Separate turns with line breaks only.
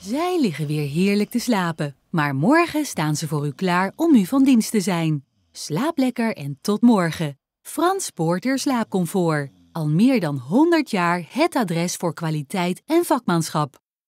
Zij liggen weer heerlijk te slapen, maar morgen staan ze voor u klaar om u van dienst te zijn. Slaap lekker en tot morgen. Frans Porter Slaapcomfort. Al meer dan 100 jaar het adres voor kwaliteit en vakmanschap.